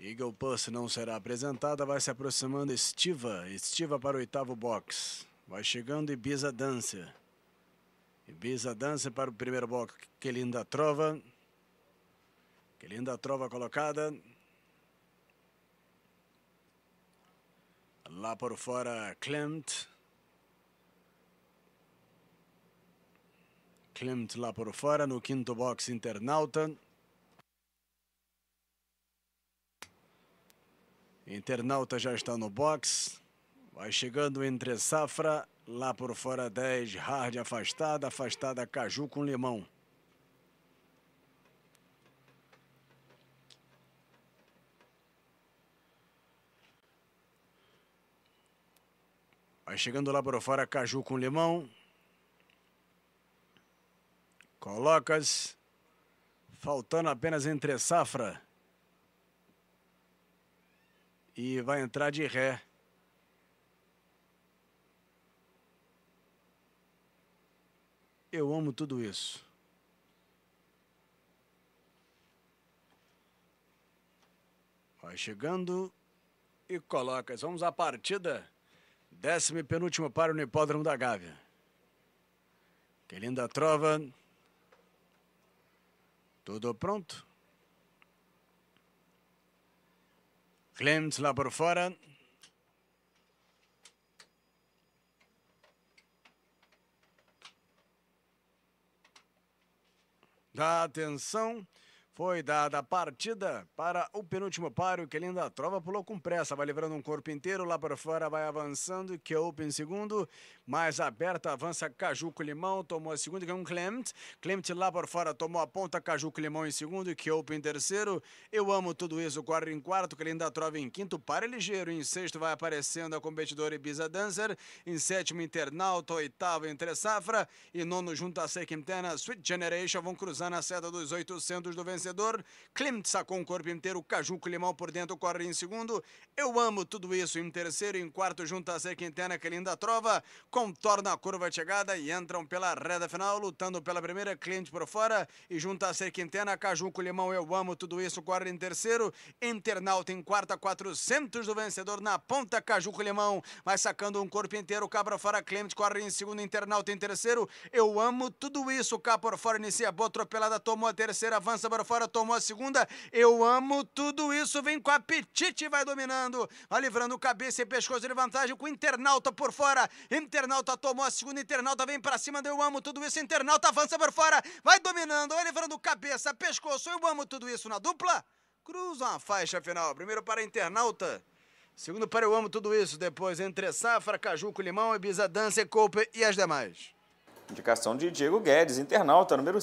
Eagle Puss não será apresentada, vai se aproximando Estiva, Estiva para o oitavo box. Vai chegando Ibiza Dança. Ibiza Dança para o primeiro box, que linda trova. Que linda trova colocada. Lá por fora, Klimt. Klimt lá por fora, no quinto box, Internauta. Internauta já está no box. Vai chegando entre safra. Lá por fora 10, hard afastada, afastada caju com limão. Vai chegando lá por fora caju com limão. Colocas. Faltando apenas entre safra e vai entrar de ré. Eu amo tudo isso. Vai chegando e coloca. Vamos à partida. Décimo e penúltimo para no hipódromo da Gávea. Que linda trova. Tudo pronto? Clemens lá por fora. Dá atenção. Foi dada a partida para o penúltimo paro, que linda trova pulou com pressa, vai levando um corpo inteiro lá para fora, vai avançando, que open segundo, mais aberta, avança Caju com Limão, tomou a segunda, que é um Clement, Clement lá para fora, tomou a ponta, Caju com Limão em segundo, que open em terceiro, eu amo tudo isso, corre em quarto, que linda trova em quinto, para ligeiro, em sexto vai aparecendo a competidora Ibiza Dancer, em sétimo Internauta, oitavo Entre Safra, e nono junto a Sequintena, Sweet Generation, vão cruzar na seta dos 800 do vencedor, vencedor. Klimt sacou um corpo inteiro, Caju com limão por dentro corre em segundo. Eu amo tudo isso em terceiro, em quarto junto a Zé Interna, que linda trova, contorna a curva de chegada e entram pela reta final, lutando pela primeira, Klimt por fora e junto a Zé Interna, Caju com limão, eu amo tudo isso, corre em terceiro. Internauta em quarta, 400 do vencedor na ponta, Caju com limão, vai sacando um corpo inteiro, cabra fora, Klimt corre em segundo, Internauta em terceiro. Eu amo tudo isso, cá por fora, inicia boa atropelada, tomou a terceira, avança para fora agora tomou a segunda. Eu amo tudo isso. Vem com apetite, vai dominando. Vai livrando cabeça e pescoço de vantagem com o internauta por fora. Internauta tomou a segunda. Internauta vem pra cima. Eu amo tudo isso. Internauta avança por fora. Vai dominando, vai livrando cabeça, pescoço. Eu amo tudo isso na dupla. Cruza uma faixa final. Primeiro para internauta. Segundo para Eu Amo Tudo Isso, depois Entre Safra, Caju com Limão, Ibiza Dança, Coupe e as demais. Indicação de Diego Guedes, internauta número